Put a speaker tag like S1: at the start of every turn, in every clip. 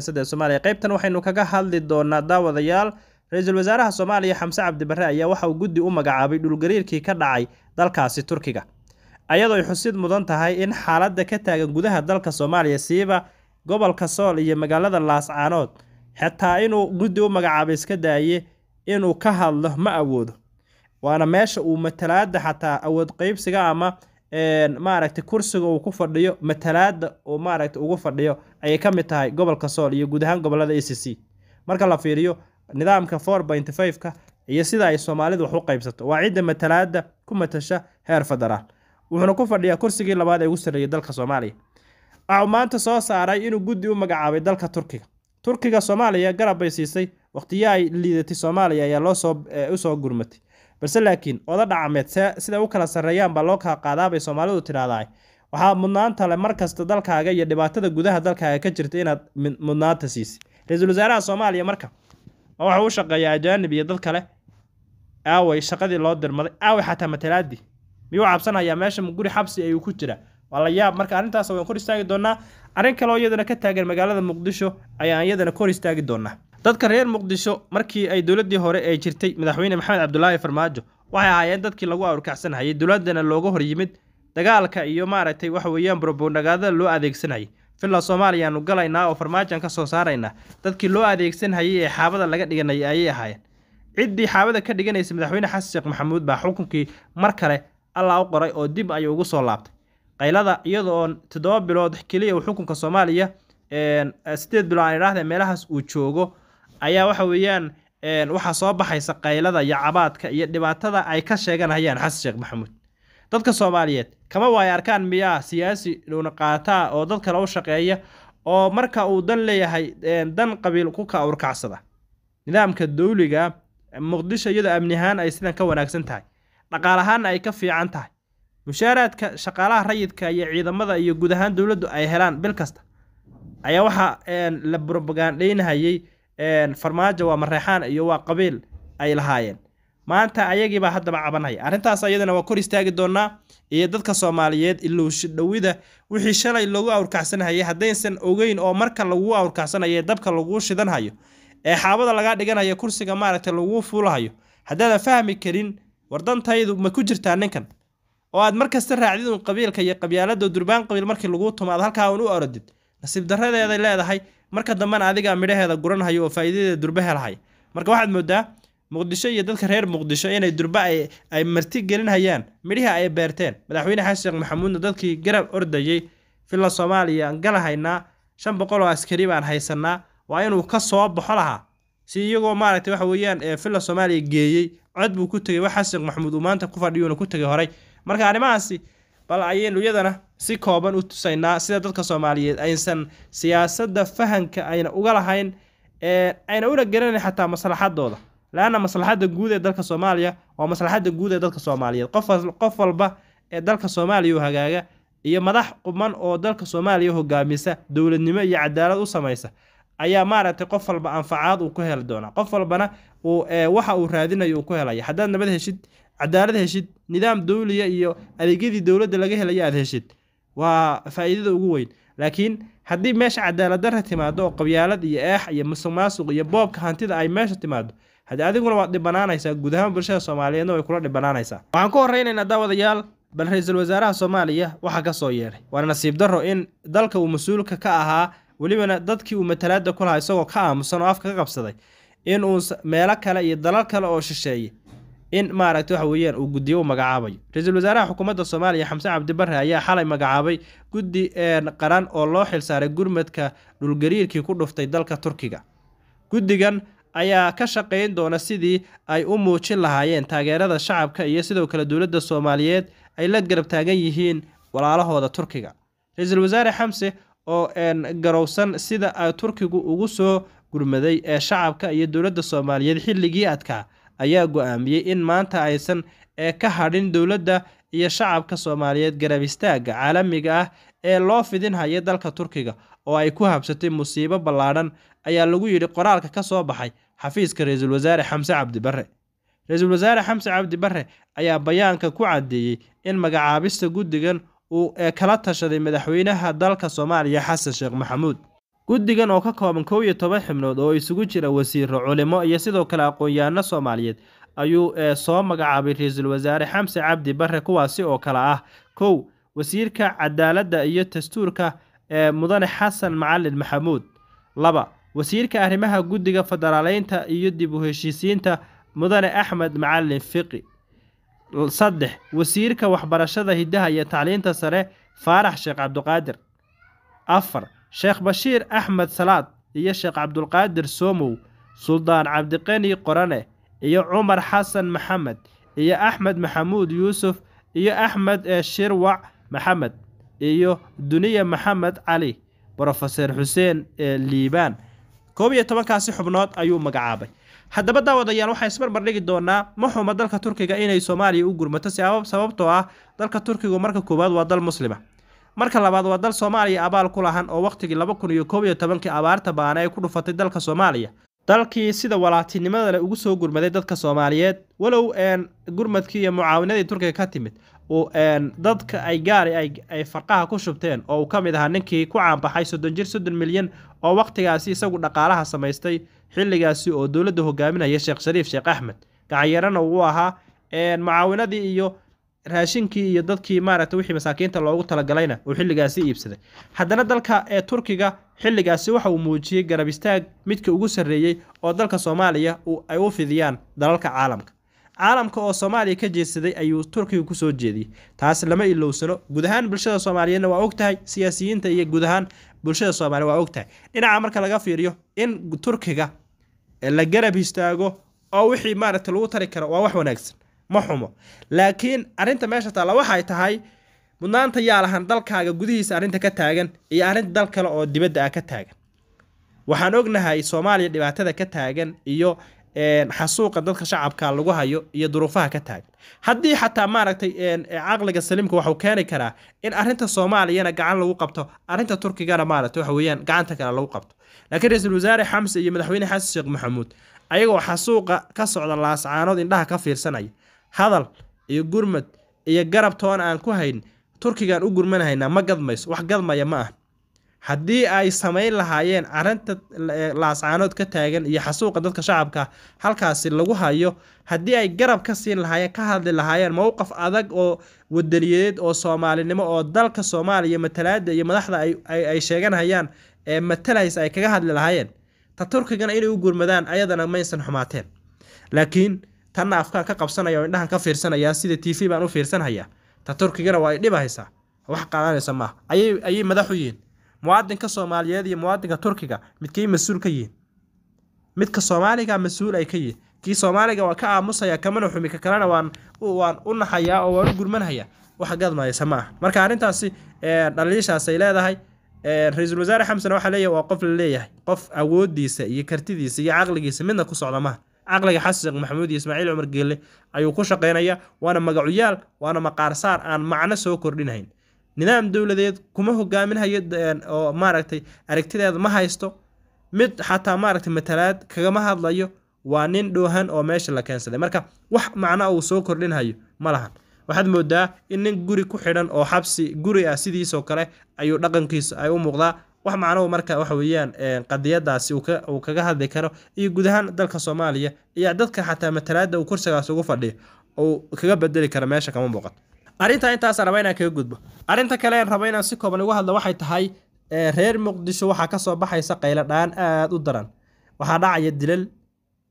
S1: siyaasadda Soomaaliya qaybtan waxaynu kaga hadli doonaa daawadayaal ra Ra'iisul Wasaaraha Soomaaliya Xamse cabdibarre ayaa waxa uu guddi u magacaabay dhulgariirkii ka dhacay dalkaasi Turkiga ayadoo ay xusid mudan tahay in xaaladda ka taagan gudaha dalka Soomaaliya siiba gobolka Sool iyo magaalada Laascaanood xataa inuu guddi u magacaabay iska daaye inuu ka hadlo ma awoodo waana meesha uu matalaadda xataa awood qaybsiga ama maaragtay kursiga uu ku fadhiyo matalaada uu maaragta ugu fadhiyo ayay ka mid tahay gobolka sool iyo guud ahaan gobolada a e c c marka la fiiriyo nidaamka four pointy five-ka iyo sida ay soomaalidu wax u qaybsato waa cidda matalaada ku matasha heer federaal wuxuuna ku fadhiyaa kursigii labaad ee ugu sarreeyay dalka soomaaliya waxau maanta soo saaray inuu guddi u magacaabay dalka turkiga turkiga soomaaliya garab bay siisay waqtiyo ay liidatay soomaaliya ayaa loosoo usoo gurmatay balse laakiin oda dhacameed siday u kala sarreeyaan loo kala qaadaabay soomaalidu tidhaahdaa waxaa mudnaantale mar kasta dalkaaga iyo dhibaatada gudaha dalkaaga ka jirta inaad mudnaanta siisay ra-iisul wasaaraha soomaaliya marka waxa u shaqeeya ajaanib iyo dad kale aaway shaqadii loo dirmaday aaway xataa matalaadii miyuu cabsanayaa meesha guri xabsi ayuu ku jira waa la yaab marka arrintaas waan kor istaagi doonaa arrin kaleo iyadana ka taagan magaalada muqdisho ayaan iyadana kor istaagi doonaa dadka reer muqdisho markii ay dowladdii hore ee jirtay madaxweyne maxamed cabdulaahi farmaajo waxay ahaayeen dadkii lagu awrkacsanhayay dowladdana looga hor yimid dagaalka iyo maaragtay waxa weeyaan brobondagaadada loo adeegsanayay filla soomaaliyaannu galaynaa oo farmaajan ka soo saaraynaa dadkii loo adeegsanhayay ee xaabada laga dhiganayay ayay ahaayeen ciddii xaabada ka dhiganaysa madaxweyne xasan sheekh maxamuud baa xukunkii mar kale allaa u qoray oo dib ayuu ugu soo laabtay qaylada iyada toddoba bilood keliya uu xukunka soomaaliya sideed bilood aan idhaahdee meelahaas uu joogo ayaa waxa weeyaan waxaa soo baxaysa qaylada iyo cabaadka iyo dhibaatada ay ka sheeganayaan xasan sheekh maxamuud dadka soomaaliyeed kama waaya arkaan miyaa siyaasi dhuuna qaataa oo dad kale u shaqeeya oo marka uu dan leeyahay dan qabiil ku ka urkacsada nidaamka dowliga muqdisho iyadoo amni ahaan ay sidan ka wanaagsan tahay dhaqaal ahaanna ay ka fiican tahay mushaaraadka shaqaalaha rayidka iyo ciidamada iyo guud ahaan dowladdu ay helaan bil kasta ayaa waxaa la propagandhaynahayey farmaajo waa mareexaan iyo waa qabiil ay lahaayeen maanta ayagiibaa haddaba cabanaya arrintaas iyadana waa kor istaagi doonaa iyo dadka soomaaliyeed iluushi dhowida wixii shalay lagu awrkacsanhayay haddaysan ogeyn oo marka laguu awrkacsanaya dabka laguu shidanhayo ee xaabada lagaa dhiganayo kursiga maaragtay laguu fuulahayo haddaadan fahmi karin wardantaydu ma ku jirtaa ninkan oo aad markasta raacdid uun qabiilka iyo qabyaalada durbaan qabiil markii laguu tumo aad halkaa un u orodid nasiib darradeeday leedahay marka dambena adigaa midhaheeda guranhayo oo faa'iidadeeda durba helhay marka waxaad moodaa muqdisho iyo dadka reer muqdisho inay durbe ay marti gelinhayaan midhihii ay beerteen madaxweyne xasan sheekh maxamuudna dadkii garab ordayey villa soomaaliya aan galahaynaa shan boqol oo askari baan haysanaa waa inuu ka soo baxo lahaa si iyagoo maaragtay waxa weeyaan villa soomaaliya geeyey cod buu ku tegay wax xasan maxamuud uu maanta ku fadhiyuuna ku tegay horay marka arrimahaasi bal ayaynu iyadana si kooban u tusaynaa sida dadka soomaaliyeed aysan siyaasadda fahanka ayna uga lahayn ayna una garanayn xataa maslaxadooda la-anna maslaxadda guud ee dalka soomaaliya waa maslaxadda guud ee dalka soomaaliyeed qof walba ee dalka soomaaliya u hagaaga iyo madax quban oo dalka soomaaliya hogaamisa dowladnimo iyo cadaalad u samaysa ayaa maaragtay qof walba anfacaad uu ku heli doonaa qof walbana waxa uu raadinayo uu ku helaya haddaad nabad heshid cadaalad heshid nidaam dowliya iyo adeegyadii dowladda laga helaya aad heshid waa faa'iidada ugu weyn laakiin haddii meesha cadaalad cadaaladdarra timaado oo qabyaalad iyo eex iyo musuqmaasuq iyo boobka hantida ay meesha timaado haddii adiguna waad dhibanaanaysaa guud ahaan bulshada soomaaliyeedna way kula dhibanaanaysaa waxaan ku horraynaynaa daawadayaal bal ra-iisul wasaaraha soomaaliya waxaa ka soo yeelay waa nasiib darro in dalka uu mas-uulka ka ahaa welibana dadkii uu matalaadda kulahaa isagoo ka aamusan oo afka ka qabsaday in uu meelo kale iyo dalal kale oo shisheeye in maaragta waxa weeyaan uu guddiyo u magacaabayo ra-iisul wasaaraha xukuumadda soomaaliya xamse cabdibare ayaa xalay magacaabay guddi qaran oo loo xilsaaray gurmadka dhulgariirkii ku dhuftay dalka turkiga guddigan ayaa ka shaqayn doona sidii ay u muujin lahaayeen taageerada shacabka iyo sidoo kale dowladda soomaaliyeed ay la garab taagan yihiin walaalahooda turkiga ra-iisul wasaare xamse oo garowsan sida turkigu ugu soo gurmaday ee shacabka iyo dowladda soomaaliyeed xilligii adkaa ayaa go'aamiyey in maanta aysan ee ka hadhin dowladda iyo shacabka soomaaliyeed garab istaagga caalamiga ah ee loo fidinhaya dalka turkiga oo ay ku habsatay musiibo ballaadhan ayaa lagu yidhi qoraalka ka soo baxay xafiiska ra-iisul wasaare xamse cabdi ra-iisul wasaare xamse cabdi ayaa bayaanka ku caddeeyey in magacaabista guddigan uu ee kala tashaday madaxweynaha dalka soomaaliya xasan sheekh maxamuud guddigan oo ka kooban kow iyo toban xubnood oo isugu jira wasiiro culimo iyo sidoo kale aqoon-yahano soomaaliyeed ayuu eh, soo magacaabay ra-iisul wasaare xamse cabdi bare kuwaasi oo kale ah kow wasiirka cadaaladda iyo dastuurka ee eh, mudane xasan macalin maxamuud laba wasiirka arrimaha guddiga federaaleynta iyo dib u heshiisiinta mudane axmed macalin fiqi saddex wasiirka waxbarashada hiddaha iyo tacliinta sare faarax sheekh cabdiqaadir afar sheekh bashiir axmed salaad iyo sheekh cabdulqaadir soomow suldaan cabdiqeni qorane iyo cumar xasan maxamed iyo axmed maxamuud yuusuf iyo axmed ee shirwac maxamed iyo duniya maxamed cali brofeser xuseen ee liibaan koob iyo tobankaasi xubnood ayuu magacaabay haddaba daawadayaal waxaa ismarmar dhigi doonaa ma maxuma dalka turkiga inay soomaaliya u gurmato sababtoo ah dalka turkigu marka koowaad waa dal muslima marka labaad waa dal soomaaliya abaal ku lahan oo wakhtigii laba kun iyo koob iyo tobankii abaarta baana ay ku dhufatay dalka soomaaliya dalkii sida walaatinimadana ugu soo gurmaday dadka soomaaliyeed walow gurmadkii iyo mucaawinadii turkiga ka timid dadka ay gaari ay farqaha ku shubteen oo uu ka mid ahaa ninkii ku caanbaxay soddon jir soddon milyan oo wakhtigaasi isagu dhaqaalaha samaystay xilligaasi oo dowladda hogaaminaya sheekh shariif sheekh axmed gacayarana uu ahaa mucaawinadii iyo raashinkii iyo dadkii maaragta wixii masaakiinta loogu talagalayna uu xilligaasi iibsaday haddana dalka ee turkiga xilligaasi waxa uu muujiyey garab istaag midka ugu sarreeyey oo dalka soomaaliya ay u fidiyaan dalalka caalamka caalamka oo soomaaliya ka jeedsaday ayuu turkiga ku soo jeediyey taas lama ilowsano guud ahaan bulshada soomaaliyeedna waa og tahay siyaasiyiinta iyo guud ahaan bulshada soomaaliya waa tahay dhinaca marka laga fiiriyo in turkiga la garab istaago oo wixii maaragta lagu tari karo waa wax wanaagsan ma xumo laakiin arrinta meesha taalla waxay tahay mudnaanta yaa lahan dalkaaga gudihiisa arrinta ka taagan iyo arrinta dal kale oo dibadda ah ka taagan waxaan ognahay soomaaliya dhibaatada ka taagan iyo xasuuqa dadka shacabka lagu hayo iyo duruufaha ka taagan haddii xataa maaragtay caqliga saliimka waxuu keeni karaa in arrinta soomaaliyana gacan lagu qabto arrinta turkigana maaragtay waxa weeyaan gacanta kale lagu qabto laakiin ra-iisul wasaare xamse iyo madaxweyne xasan sheekh maxamuud ayagoo xasuuqa ka socda laascaanood indhaha ka fiirsanaya hadal iyo gurmad iyo garab toona aan ku hayn turkigaan u gurmanahaynaa ma gadmayso wax gadmaya ma ah haddii ay samayn lahaayeen arrinta eh, laascaanood ka taagan iyo xasuuqa dadka shacabka halkaasi lagu hayo haddii ay garab ka siin lahaayeen ka hadli lahaayeen mowqaf adag oo wadaniyadeed oo soomaalinimo oo dalka soomaaliya matalaada iyo madaxda ay sheeganhayaan ee matalays ay kaga hadli lahaayeen ta turkigana inay u gurmadaan ayadana maysan xumaateen laakiin tanna afkaan ka qabsanaya oo indhahan ka fiirsanayaa sida t v baan u fiirsanhayaa ta turkigana waa idhibahaysaa wax qaadanaysa maaha ayay madax u yihiin muwaadinka soomaaliyeed iyo muwaadinka turkiga midkay mas-uul ka yihiin midka soomaaliga mas-uul ay ka yihiin kii soomaaliga waa ka aamusaya kamana xumi ka kalena waan u naxayaa oo waan u gurmanhayaa wax gadmaysa ma marka arrintaasi eh, dhaliishaasay leedahay eh, ra-iisul wasaare xamsan waxaa leeyahy waa qof la leeyahay qof awoodiisa iyo kartidiisa iyo caqligiisa midna ku socda maaha caqliga xasan maxamuud iyo ismaaciil cumar geelle ayuu ku shaqaynayaa waana magacuyaal waana maqaarsaar aan macno soo kordhinayn nidaam dowladeed kuma hogaaminhayo oo maaragtay aragtideeda ma haysto mid xataa maaragtay matalaad kagama hadlayo waa nin dhoohan oo meesha la keensaday marka wax macno uu soo kordhinhayo ma lahan waxaad moodaa in nin guri ku xidhan oo xabsi guri ah sidiisoo kale ayuu dhaqankiisa ay u muuqdaa wax macnuhu marka waxa weeyaan qadiyadaasi uu kaga hadli karo iyo gudahaan dalka soomaaliya iyo dadka xataa matalaada uu kursigaas ugu fadhiyo uu kaga bedeli karo meesha kama muuqato arrintaa intaasaan raba inaan kaga gudbo arrinta kale raba inaan si kooban ugu hadlo waxay tahay reer muqdisho waxaa kasoo baxaysa qayladhaan aada u daran waxaa dhacaya dilal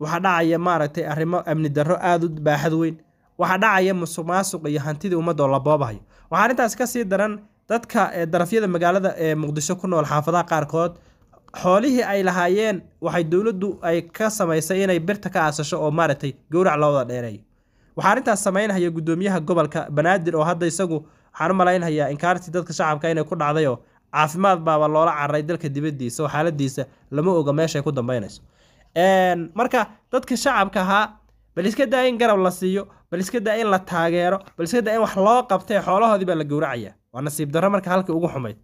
S1: waxaa dhacaya maaragtay arrimo amni darro aada u baaxad weyn waxaa dhacaya musuq maasuq iyo hantidii ummadoo la boobahayo waxaa arrintaas kasii daran dadka eh, darafyada magaalada ee muqdisho ku nool xaafadaha qaarkood xoolihii ay lahaayeen waxay dowladdu ay ka samaysay inay birta ka aasasho oo maaragtay gowrac looda dheereeyo waxaa arrintaas samaynhaya guddoomiyaha gobolka banaadir oo hadda isagu waxaan u malaynhayaa inkaartii dadka shacabka inay ku dhacday oo caafimaad baaba loola cararay dalka dibadiisa oo xaaladiisa lama oga meeshay ku dambaynayso marka dadka shacabka ahaa bal iska daa in garab la siiyo bal baliskada in la taageero bal baliskada in wax loo qabtay xoolahoodii baa la gowracaya waa nasiib darro marka halka ugu xumayd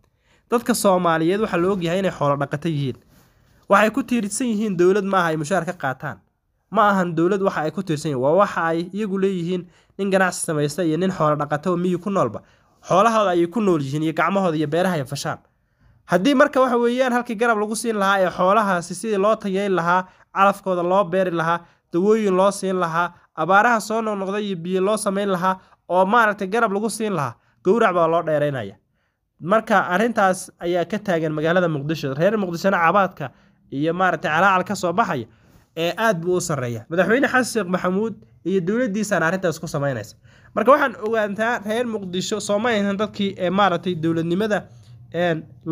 S1: dadka soomaaliyeed waxaa la og yahay inay xoolo dhaqato yihiin waxay ku tiirsan yihiin dowlad maaha ay mushaar ka qaataan ma ahan dowlad waxa ay ku tiirsan yihin waa waxa ay iyagu leeyihiin nin ganacsi samaysta iyo nin xoolo dhaqato oo miyi ku noolba xoolahooda ayay ku nool yihiin iyo gacmahooda iyo beeraha ay fashaan haddii marka waxa weeyaan halkii garab lagu siin lahaa ee xoolahaasi sidii loo tayeyn lahaa calafkooda loo beeri lahaa dawooyin loo siin lahaa abaaraha soo noqnoqda iyo biyo loo samayn lahaa oo maaragtay garab lagu siin lahaa gowrac baa loo dheeraynaya marka arrintaas ayaa ka taagan magaalada muqdisho reer muqdishona cabaadka iyo maaragtay calaacal ka soo baxaya ee aad buu u sarreeya madaxweyne xasan sheekh maxamuud iyo dowladdiisaana arrintaas ku samaynaysa marka waxaan ogaantaa reer muqdisho sooma dadkii ee maaragtay dowladnimada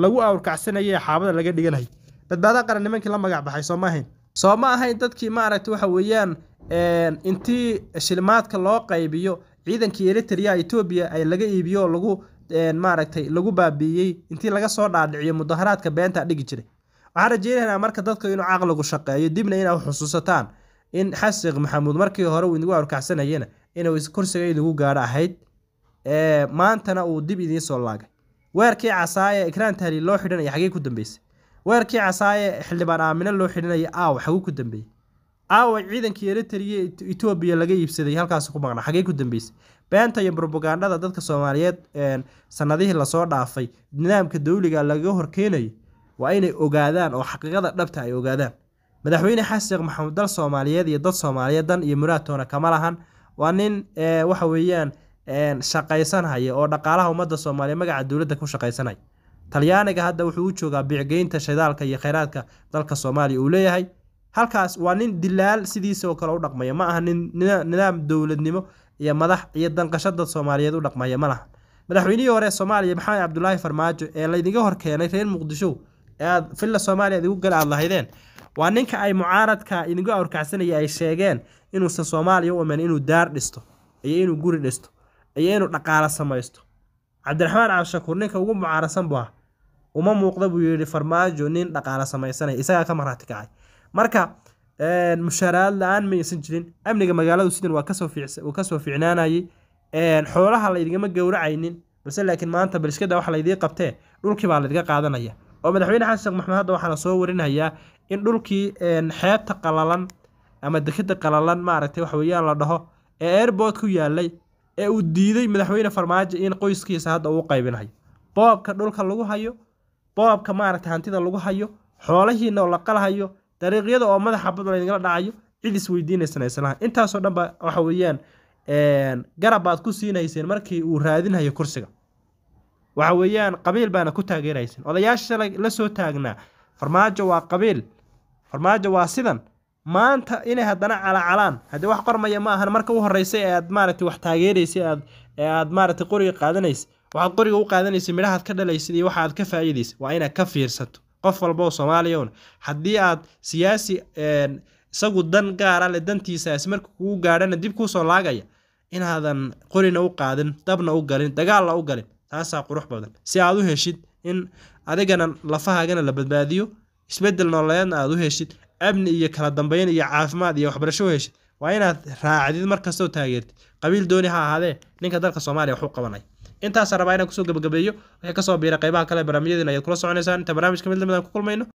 S1: lagu awrkacsanaya ee xaabada laga dhiganay badbaada qaran nimankii la magac baxay sooma ahayn sooma ahayn dadkii maaragtay waxa weeyaan Ehm, intii shilmaadka loo qaybiyo ciidankii eritrea etoobiya ay laga iibiyo lagu ehm, maaragtay lagu baabiiyey intii laga soo dhaadhiciyo mudaharaadka beenta dhigi jiray waxaan rajeynaynaa marka dadka inuu caqligu shaqeeyo dibna inaa xusuusataan in xaseekh maxamuud markii hore uu idingu awrkacsanayena inuu kursiga idingu gaadho ahayd ehm, maantana uu dib idiin soo laagay weerkii casaaye ikraan loo xidhanaya xagee ku dambeysay weerkii casaaye xildhibaan aamine loo xidhanaya aaw xaguu ku dambeeyey aawa ciidankii eritriya etoobiya laga iibsaday halkaasi ku maqnaa xagee ku dambeysay beenta iyo robagandada dadka soomaaliyeed sanadihii lasoo dhaafay nidaamka dawliga lagaga horkeenayo waa inay ogaadaan oo xaqiiqada dhabta ay ogaadaan madaxweyne xasan sheekh maxamuud dal soomaaliyeed iyo dad soomaaliyeed dan iyo muraadtoona kama lahan waa nin waxa weeyaan shaqaysanhaya oo dhaqaalaha ummadda soomaaliya magaca dowladda ku shaqaysanaya talyaaniga hadda wuxuu u joogaa bicgeynta shidaalka iyo kheyraadka dalka soomaaliya uu leeyahay halkaas waa nin dilaal sidiisoo kale u dhaqmaya ma aha nidaam dowladnimo iyo madax iyo danqashada soomaaliyeed u dhaqmaya malaha madaxweynihii hore soomaaliya maxamed cabdulaahi farmaajo ee laydinga horkeenay reer muqdisho ee aad filla soomaaliya idigu gal aad lahaydeen waa ninka ay mucaaradka idingu awrkacsanaya ay sheegeen inuusan soomaaliya u iman inuu daar dhisto iyo inuu guri dhisto iyo inuu dhaqaalo samaysto cabdiraxmaan cabdishakuur ninka ugu mucaarasan buu ah uma muuqda buu yidhi farmaajo nin dhaqaalo samaysanaya isagaa ka kacay marka mushaaraad la-aan ma jirin amniga magaaladu sidan waa kasoo ficnaanayay xoolaha laydingama gowracaynin balse laakiin maanta baliskada waxa laydii qabtee dhulkii baa laydiga qaadanaya oo madaxweyne xasan sheekh maxmed hadda waxaana soo warinayaa in dhulkii xeebta qalalan ama dekeda qalalan maaragtay waxweeyaan la dhaho ee airboort ku yaalay ee uu diiday madaxweyne farmaajo in qoyskiisa hadda uu qaybinayo boobka dhulka lagu hayo boobka maaragtay hantida lagu hayo xoolahiina oo la qalhayo dariiqyada oo madaxa puntland igala dhacayo cid isweydiinaysana aysan intaasoo dhanba ba waxa weeyaan garab baad ku siinayseen markii uu raadinhayo kursiga waxa weeyaan qabiil baana ku taageerayseen odayaasha shalay la soo taagnaa farmaajo waa qabiil farmaajo waa sidan maanta inay haddana calacalaan haddii wax qormaya ma ahan marka u horreysay ee aad maaragtay wax taageeraysay aad ee aad maaragtay qoriga qaadanaysa waxaad qoriga u qaadanaysa midhahaad ka dhalaysad iyo waxa ka faa'iidaysa waa inaad ka fiirsato qof walboo soomaaliyaun haddii aad siyaasi isagu dan gaara ah le dantiisaasi marka kuu gaadhana dib kuu soo laagaya inaadan qorina u qaadin dabna u galin dagaalna u galin taasaa qurux badan si aad u heshid in adigana lafahaagana la badbaadiyo isbedel nooleedna aad u heshid amni iyo kala dambeyn iyo caafimaad iyo waxbarasho u heshid waa inaad raacdid markastoo taageertid qabiil dooni ha ahaadee ninka dalka soomaaliya waxu qabanaya intaasa rabaa inaan kusoo gabagabeeyo wixii kasoo biira qaybaha kale barnaamijyadiin ayaad kula soconaysaan inta barnaamijka mid lamid aan ku kulmayno